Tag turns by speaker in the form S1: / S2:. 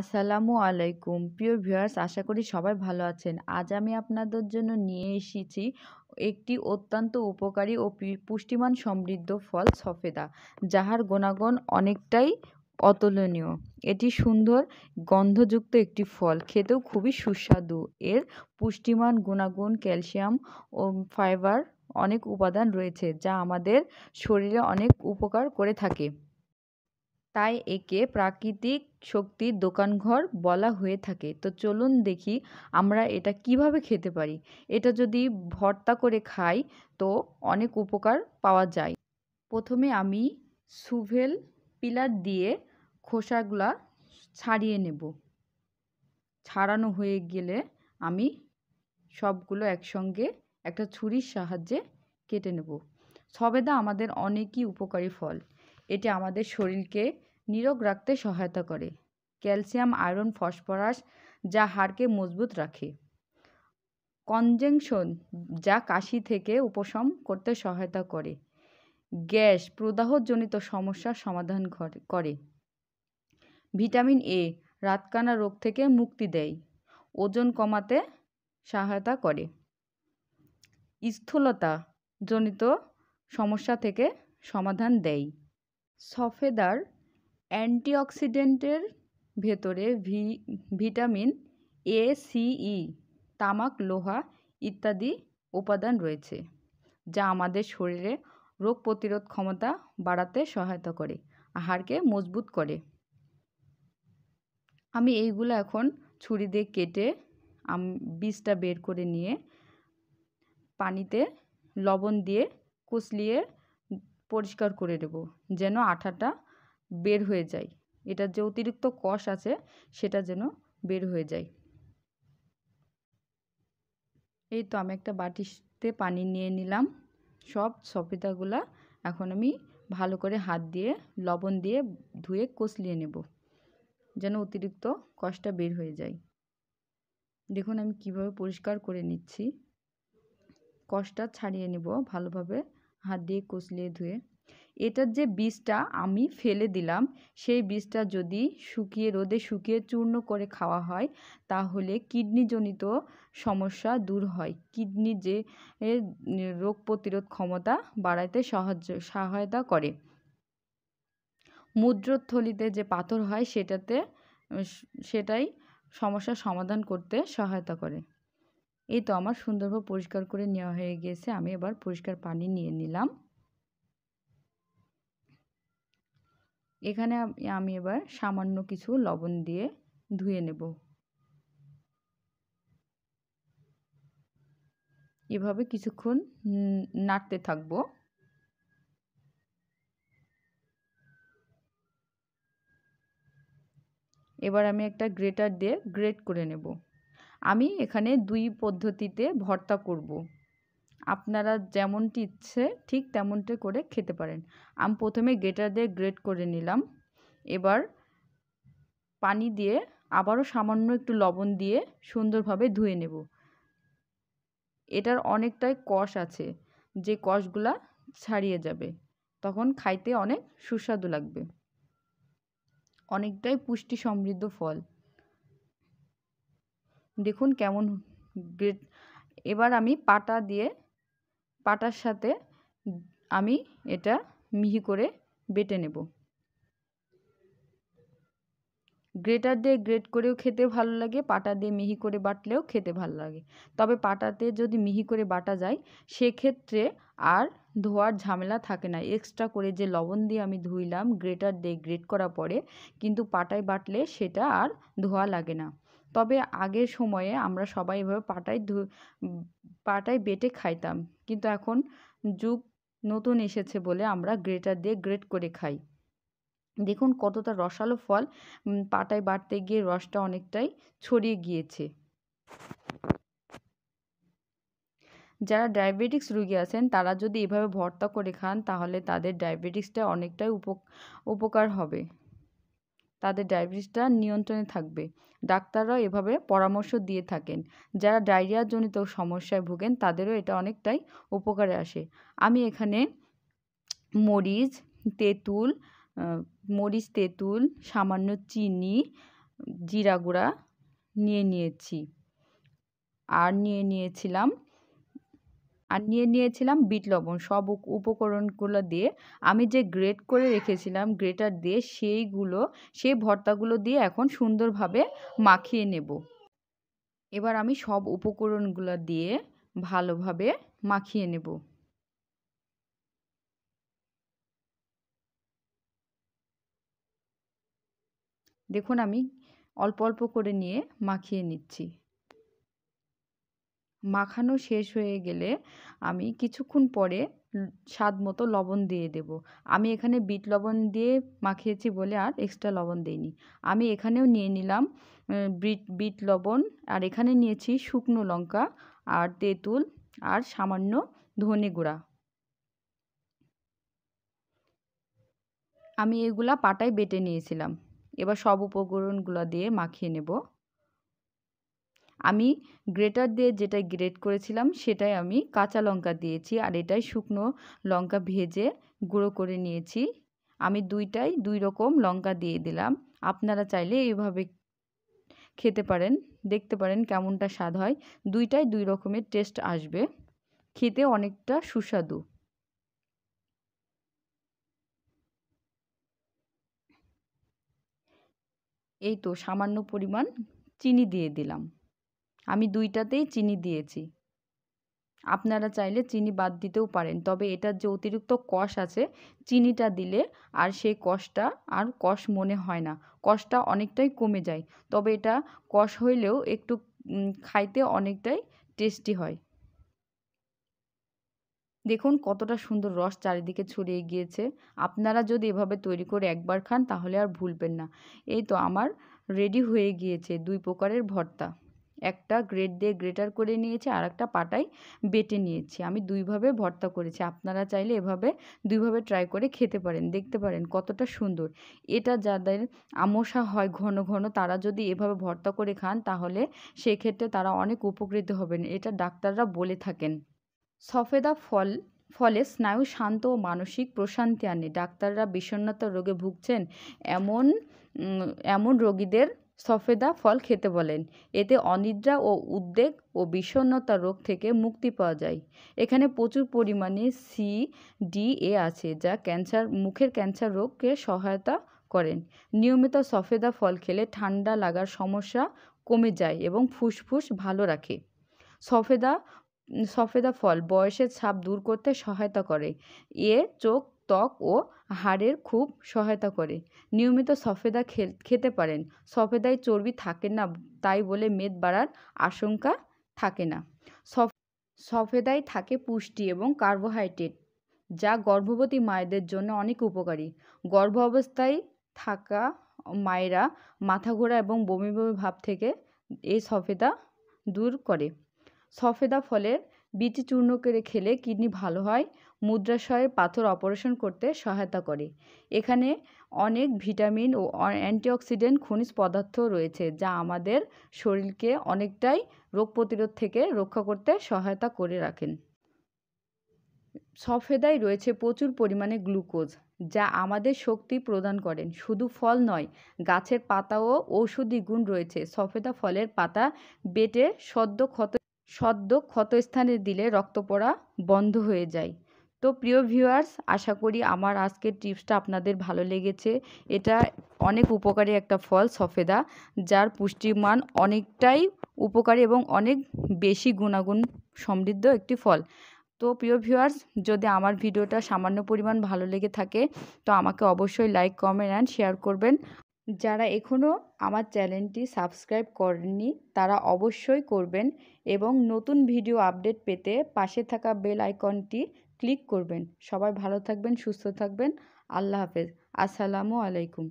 S1: আসসালামু আলাইকুম প্রিয় ভিউয়ার্স আশা করি সবাই ভালো আছেন আজ আমি আপনাদের জন্য নিয়ে এসেছি একটি অত্যন্ত উপকারী ও পুষ্টিমান সমৃদ্ধ ফল সফেদা যাহার গুণাগুণ অনেকটাই অতুলনীয় এটি সুন্দর গন্ধযুক্ত একটি ফল খেতেও খুবই সুস্বাদু এর পুষ্টিমান গুণাগুণ ক্যালসিয়াম ও ফাইবার অনেক উপাদান রয়েছে যা আমাদের শরীরে অনেক উপকার করে থাকে তাই একে প্রাকৃতিক শক্তির দোকানঘর বলা হয়ে থাকে তো চলুন দেখি আমরা এটা কিভাবে খেতে পারি এটা যদি ভর্তা করে খাই তো অনেক উপকার পাওয়া যায় প্রথমে আমি সুভেল পিলার দিয়ে খোসাগুলা ছাড়িয়ে নেব ছাড়ানো হয়ে গেলে আমি সবগুলো একসঙ্গে একটা ছুরির সাহায্যে কেটে নেব সবেদা আমাদের অনেকই উপকারী ফল এটি আমাদের শরীরকে নিরোগ রাখতে সহায়তা করে ক্যালসিয়াম আয়রন ফসফরাস যা হাড়কে মজবুত রাখে কনজেংশন যা কাশি থেকে উপশম করতে সহায়তা করে গ্যাস প্রদাহজনিত সমস্যার সমাধান করে ভিটামিন এ রাতকানা রোগ থেকে মুক্তি দেয় ওজন কমাতে সহায়তা করে স্থূলতা জনিত সমস্যা থেকে সমাধান দেয় সফেদার অ্যান্টিঅক্সিডেন্টের ভেতরে ভি ভিটামিন এ সি ই তামাক লোহা ইত্যাদি উপাদান রয়েছে যা আমাদের শরীরে রোগ প্রতিরোধ ক্ষমতা বাড়াতে সহায়তা করে আহারকে মজবুত করে আমি এইগুলো এখন ছুরি দিয়ে কেটে আম বীজটা বের করে নিয়ে পানিতে লবণ দিয়ে কুচলিয়ে পরিষ্কার করে নেব যেন আঠাটা বের হয়ে যায় এটার যে অতিরিক্ত কষ আছে সেটা যেন বের হয়ে যায় এই তো আমি একটা বাটিতে পানি নিয়ে নিলাম সব সফেদাগুলা এখন আমি ভালো করে হাত দিয়ে লবণ দিয়ে ধুয়ে কষলিয়ে নেব যেন অতিরিক্ত কষটা বের হয়ে যায় দেখুন আমি কিভাবে পরিষ্কার করে নিচ্ছি কষটা ছাড়িয়ে নেব ভালোভাবে হাত দিয়ে কষলিয়ে ধুয়ে এটার যে বীজটা আমি ফেলে দিলাম সেই বীজটা যদি শুকিয়ে রোদে শুকিয়ে চূর্ণ করে খাওয়া হয় তাহলে কিডনিজনিত সমস্যা দূর হয় কিডনি যে রোগ প্রতিরোধ ক্ষমতা বাড়াইতে সাহায্য সহায়তা করে মুদ্রথলিতে যে পাথর হয় সেটাতে সেটাই সমস্যার সমাধান করতে সহায়তা করে এই তো আমার সুন্দরভাবে পরিষ্কার করে নেওয়া হয়ে গেছে আমি এবার পরিষ্কার পানি নিয়ে নিলাম এখানে আমি এবার সামান্য কিছু লবণ দিয়ে ধুয়ে নেব এভাবে কিছুক্ষণ নাড়তে থাকবো এবার আমি একটা গ্রেটার দিয়ে গ্রেট করে নেব আমি এখানে দুই পদ্ধতিতে ভর্তা করব আপনারা যেমনটি ইচ্ছে ঠিক তেমনটি করে খেতে পারেন আমি প্রথমে গ্রেটার দিয়ে গ্রেট করে নিলাম এবার পানি দিয়ে আবারও সামান্য একটু লবণ দিয়ে সুন্দরভাবে ধুয়ে নেব এটার অনেকটাই কষ আছে যে কষগুলা ছাড়িয়ে যাবে তখন খাইতে অনেক সুস্বাদু লাগবে অনেকটাই পুষ্টি সমৃদ্ধ ফল দেখুন কেমন গ্রেট এবার আমি পাটা দিয়ে পাটার সাথে আমি এটা মিহি করে বেটে নেব গ্রেটার দিয়ে গ্রেট করেও খেতে ভালো লাগে পাটা দিয়ে মিহি করে বাটলেও খেতে ভালো লাগে তবে পাটাতে যদি মিহি করে বাটা যায় সেক্ষেত্রে আর ধোয়ার ঝামেলা থাকে না এক্সট্রা করে যে লবণ দিয়ে আমি ধুইলাম গ্রেটার দিয়ে গ্রেট করা পরে কিন্তু পাটায় বাটলে সেটা আর ধোয়া লাগে না তবে আগের সময়ে আমরা সবাই এভাবে পাটায় পাটায় বেটে খাইতাম কিন্তু এখন যুগ নতুন এসেছে বলে আমরা গ্রেটার দিয়ে গ্রেট করে খাই দেখুন কতটা রসালো ফল পাটায় বাড়তে গিয়ে রসটা অনেকটাই ছড়িয়ে গিয়েছে যারা ডায়াবেটিক্স রুগী আছেন তারা যদি এভাবে ভর্তা করে খান তাহলে তাদের ডায়াবেটিক্সটা অনেকটাই উপকার হবে তাদের ডায়াবেটিসটা নিয়ন্ত্রণে থাকবে ডাক্তাররাও এভাবে পরামর্শ দিয়ে থাকেন যারা ডায়রিয়াজনিত সমস্যায় ভোগেন তাদেরও এটা অনেকটাই উপকারে আসে আমি এখানে মরিচ তেঁতুল মরিচ তেঁতুল সামান্য চিনি জিরা গুঁড়া নিয়ে নিয়েছি আর নিয়ে নিয়েছিলাম আর নিয়ে নিয়েছিলাম বিট লবণ সব উপকরণগুলো দিয়ে আমি যে গ্রেট করে রেখেছিলাম গ্রেটার দিয়ে সেইগুলো সেই ভর্তাগুলো দিয়ে এখন সুন্দরভাবে মাখিয়ে নেব এবার আমি সব উপকরণগুলো দিয়ে ভালোভাবে মাখিয়ে নেব দেখুন আমি অল্প অল্প করে নিয়ে মাখিয়ে নিচ্ছি মাখানো শেষ হয়ে গেলে আমি কিছুক্ষণ পরে স্বাদ মতো লবণ দিয়ে দেব আমি এখানে বিট লবণ দিয়ে মাখিয়েছি বলে আর এক্সট্রা লবণ দিইনি আমি এখানেও নিয়ে নিলাম বিট বিট লবণ আর এখানে নিয়েছি শুকনো লঙ্কা আর তেঁতুল আর সামান্য ধনে গুঁড়া আমি এগুলা পাটায় বেটে নিয়েছিলাম এবার সব উপকরণগুলো দিয়ে মাখিয়ে নেব আমি গ্রেটার দিয়ে যেটা গ্রেট করেছিলাম সেটাই আমি কাঁচা লঙ্কা দিয়েছি আর এটাই শুকনো লঙ্কা ভেজে গুঁড়ো করে নিয়েছি আমি দুইটাই দুই রকম লঙ্কা দিয়ে দিলাম আপনারা চাইলে এইভাবে খেতে পারেন দেখতে পারেন কেমনটা স্বাদ হয় দুইটাই দুই রকমের টেস্ট আসবে খেতে অনেকটা সুস্বাদু এই তো সামান্য পরিমাণ চিনি দিয়ে দিলাম আমি দুইটাতেই চিনি দিয়েছি আপনারা চাইলে চিনি বাদ দিতেও পারেন তবে এটার যে অতিরিক্ত কষ আছে চিনিটা দিলে আর সেই কষটা আর কষ মনে হয় না কষটা অনেকটাই কমে যায় তবে এটা কষ হইলেও একটু খাইতে অনেকটাই টেস্টি হয় দেখুন কতটা সুন্দর রস চারিদিকে ছড়িয়ে গিয়েছে আপনারা যদি এভাবে তৈরি করে একবার খান তাহলে আর ভুলবেন না এই তো আমার রেডি হয়ে গিয়েছে দুই প্রকারের ভর্তা একটা গ্রেড দিয়ে গ্রেটার করে নিয়েছি আর একটা পাটায় বেটে নিয়েছি আমি দুইভাবে ভর্তা করেছি আপনারা চাইলে এভাবে দুইভাবে ট্রাই করে খেতে পারেন দেখতে পারেন কতটা সুন্দর এটা যাদের আমসা হয় ঘন ঘন তারা যদি এভাবে ভর্তা করে খান তাহলে সেক্ষেত্রে তারা অনেক উপকৃত হবেন এটা ডাক্তাররা বলে থাকেন সফেদা ফল ফলে স্নায়ু শান্ত ও মানসিক প্রশান্তি আনে ডাক্তাররা বিষণ্ণতা রোগে ভুগছেন এমন এমন রোগীদের সফেদা ফল খেতে বলেন এতে অনিদ্রা ও উদ্বেগ ও বিষণ্নতা রোগ থেকে মুক্তি পাওয়া যায় এখানে প্রচুর পরিমাণে সি ডি এ আছে যা ক্যান্সার মুখের ক্যান্সার রোগকে সহায়তা করেন নিয়মিত সফেদা ফল খেলে ঠান্ডা লাগার সমস্যা কমে যায় এবং ফুসফুস ভালো রাখে সফেদা সফেদা ফল বয়সের ছাপ দূর করতে সহায়তা করে এ চোখ ত্বক ও হাড়ের খুব সহায়তা করে নিয়মিত সফেদা খেতে পারেন সফেদায় চর্বি থাকে না তাই বলে মেদ বাড়ার আশঙ্কা থাকে না সফেদায় থাকে পুষ্টি এবং কার্বোহাইড্রেট যা গর্ভবতী মায়েদের জন্য অনেক উপকারী গর্ভ অবস্থায় থাকা মায়েরা মাথা ঘোরা এবং বমি বমি ভাব থেকে এই সফেদা দূর করে সফেদা ফলের বীজ চূর্ণ করে খেলে কিডনি ভালো হয় মুদ্রাশয়ের পাথর অপারেশন করতে সহায়তা করে এখানে অনেক ভিটামিন ও অ্যান্টিঅক্সিডেন্ট খনিজ পদার্থ রয়েছে যা আমাদের শরীরকে অনেকটাই রোগ প্রতিরোধ থেকে রক্ষা করতে সহায়তা করে রাখেন সফেদায় রয়েছে প্রচুর পরিমাণে গ্লুকোজ যা আমাদের শক্তি প্রদান করেন শুধু ফল নয় গাছের পাতাও ঔষধি গুণ রয়েছে সফেদা ফলের পাতা বেটে সদ্য ক্ষত সদ্য ক্ষতস্থানে দিলে রক্ত পড়া বন্ধ হয়ে যায় তো প্রিয় ভিউয়ার্স আশা করি আমার আজকের টিপসটা আপনাদের ভালো লেগেছে এটা অনেক উপকারী একটা ফল সফেদা যার পুষ্টিমান অনেকটাই উপকারী এবং অনেক বেশি গুণাগুণ সমৃদ্ধ একটি ফল তো প্রিয় ভিউয়ার্স যদি আমার ভিডিওটা সামান্য পরিমাণ ভালো লেগে থাকে তো আমাকে অবশ্যই লাইক কমেন্ট অ্যান্ড শেয়ার করবেন যারা এখনও আমার চ্যানেলটি সাবস্ক্রাইব করেননি তারা অবশ্যই করবেন এবং নতুন ভিডিও আপডেট পেতে পাশে থাকা বেল আইকনটি ক্লিক করবেন সবাই ভালো থাকবেন সুস্থ থাকবেন আল্লাহ হাফেজ আসসালামু আলাইকুম